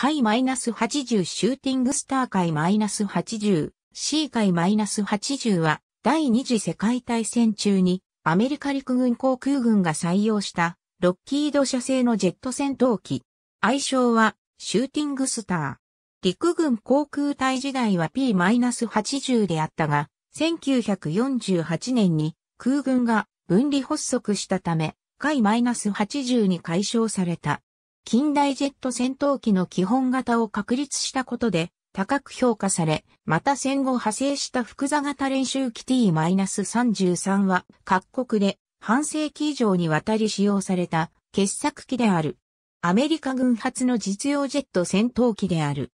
回 -80 シューティングスター回 -80、C 回 -80 は第二次世界大戦中にアメリカ陸軍航空軍が採用したロッキード社製のジェット戦闘機。愛称はシューティングスター。陸軍航空隊時代は P-80 であったが、1948年に空軍が分離発足したため、回 -80 に解消された。近代ジェット戦闘機の基本型を確立したことで高く評価され、また戦後派生した複座型練習機 T-33 は各国で半世紀以上にわたり使用された傑作機である。アメリカ軍発の実用ジェット戦闘機である。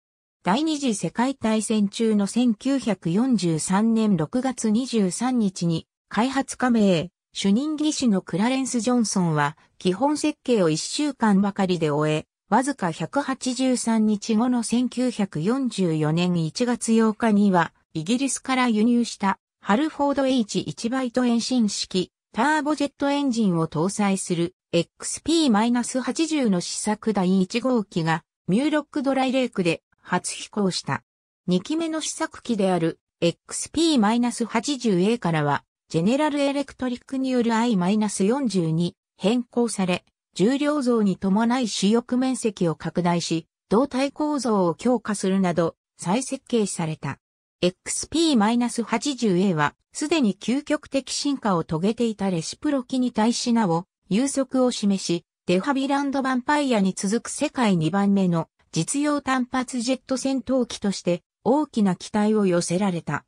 第二次世界大戦中の1943年6月23日に開発加盟主任技師のクラレンス・ジョンソンは、基本設計を1週間ばかりで終え、わずか183日後の1944年1月8日には、イギリスから輸入したハルフォード H1 バイト遠心式ターボジェットエンジンを搭載する XP-80 の試作第1号機がミューロックドライレイクで初飛行した。2機目の試作機である XP-80A からはジェネラルエレクトリックによる I-42 変更され、重量増に伴い主翼面積を拡大し、胴体構造を強化するなど、再設計された。XP-80A は、すでに究極的進化を遂げていたレシプロ機に対しなお、有速を示し、デハビランドヴァンパイアに続く世界2番目の実用単発ジェット戦闘機として大きな期待を寄せられた。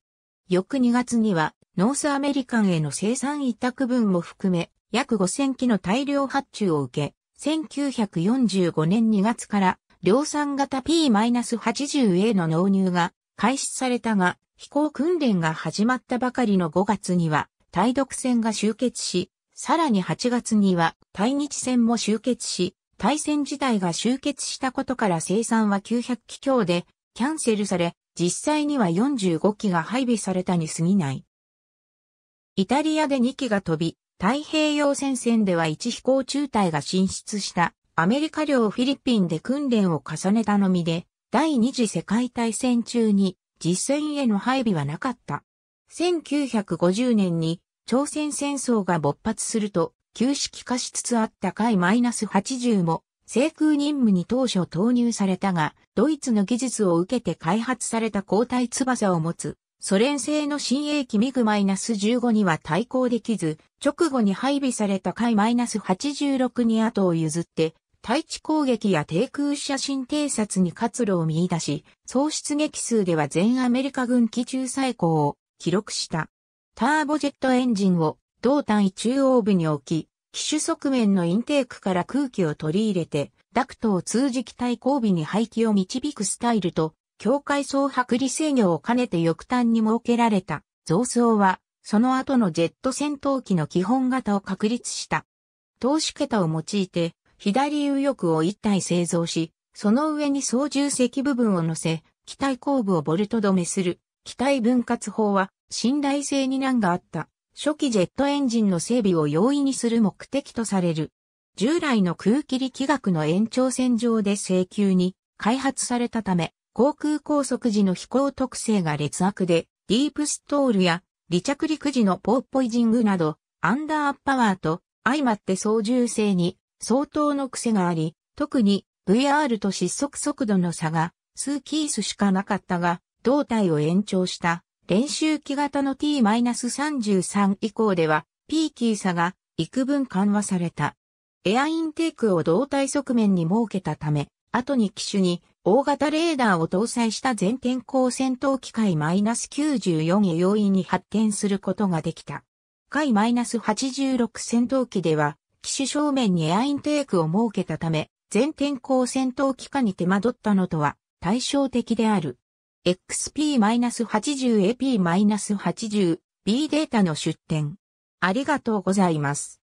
翌2月にはノースアメリカンへの生産委託分も含め、約5000機の大量発注を受け、1945年2月から量産型 P-80A の納入が開始されたが、飛行訓練が始まったばかりの5月には、対独戦が終結し、さらに8月には対日戦も終結し、対戦自体が終結したことから生産は900機強でキャンセルされ、実際には45機が配備されたに過ぎない。イタリアで2機が飛び、太平洋戦線では1飛行中隊が進出したアメリカ領フィリピンで訓練を重ねたのみで、第二次世界大戦中に実戦への配備はなかった。1950年に朝鮮戦争が勃発すると、旧式化しつつあった海 -80 も、制空任務に当初投入されたが、ドイツの技術を受けて開発された交代翼を持つソ連製の新鋭機ミグ -15 には対抗できず、直後に配備された海 -86 に後を譲って、対地攻撃や低空写真偵察に活路を見出し、総出撃数では全アメリカ軍機中最高を記録した。ターボジェットエンジンを胴体中央部に置き、機種側面のインテークから空気を取り入れて、ダクトを通じ機体後尾に排気を導くスタイルと、教会総剥離制御を兼ねて翼端に設けられた増装は、その後のジェット戦闘機の基本型を確立した。投資桁を用いて、左右翼を一体製造し、その上に操縦席部分を乗せ、機体後部をボルト止めする。機体分割法は、信頼性に難があった。初期ジェットエンジンの整備を容易にする目的とされる。従来の空気力学の延長線上で請求に開発されたため、航空高速時の飛行特性が劣悪で、ディープストールや離着陸時のポーポイジングなど、アンダーパワーと相まって操縦性に相当の癖があり、特に VR と失速速度の差が数キースしかなかったが、胴体を延長した練習機型の T-33 以降では、ピーキー差が幾分緩和された。エアインテークを胴体側面に設けたため、後に機種に大型レーダーを搭載した全天候戦闘機械 -94 へ容易に発展することができた。海 -86 戦闘機では、機種正面にエアインテークを設けたため、全天候戦闘機下に手間取ったのとは対照的である。XP-80AP-80B データの出展。ありがとうございます。